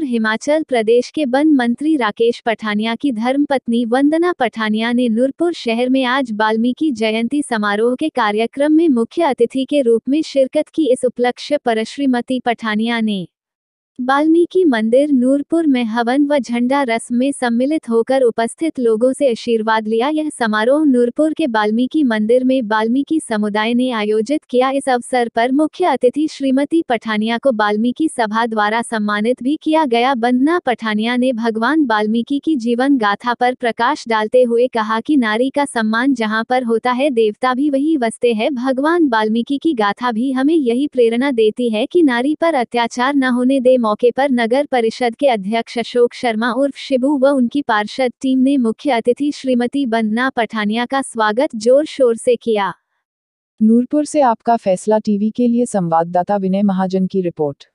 और हिमाचल प्रदेश के वन मंत्री राकेश पठानिया की धर्मपत्नी वंदना पठानिया ने नूरपुर शहर में आज वाल्मीकि जयंती समारोह के कार्यक्रम में मुख्य अतिथि के रूप में शिरकत की इस उपलक्ष्य पर श्रीमती पठानिया ने वाल्मीकि मंदिर नूरपुर में हवन व झंडा रस्म में सम्मिलित होकर उपस्थित लोगों से आशीर्वाद लिया यह समारोह नूरपुर के वाल्मीकि मंदिर में वाल्मीकि समुदाय ने आयोजित किया इस अवसर पर मुख्य अतिथि श्रीमती पठानिया को वाल्मीकि सभा द्वारा सम्मानित भी किया गया बंदना पठानिया ने भगवान वाल्मीकि की जीवन गाथा पर प्रकाश डालते हुए कहा की नारी का सम्मान जहाँ पर होता है देवता भी वही बसते है भगवान वाल्मीकि की गाथा भी हमें यही प्रेरणा देती है की नारी पर अत्याचार न होने दे मौके पर नगर परिषद के अध्यक्ष अशोक शर्मा उर्फ शिबू व उनकी पार्षद टीम ने मुख्य अतिथि श्रीमती बंदना पठानिया का स्वागत जोर शोर से किया नूरपुर से आपका फैसला टीवी के लिए संवाददाता विनय महाजन की रिपोर्ट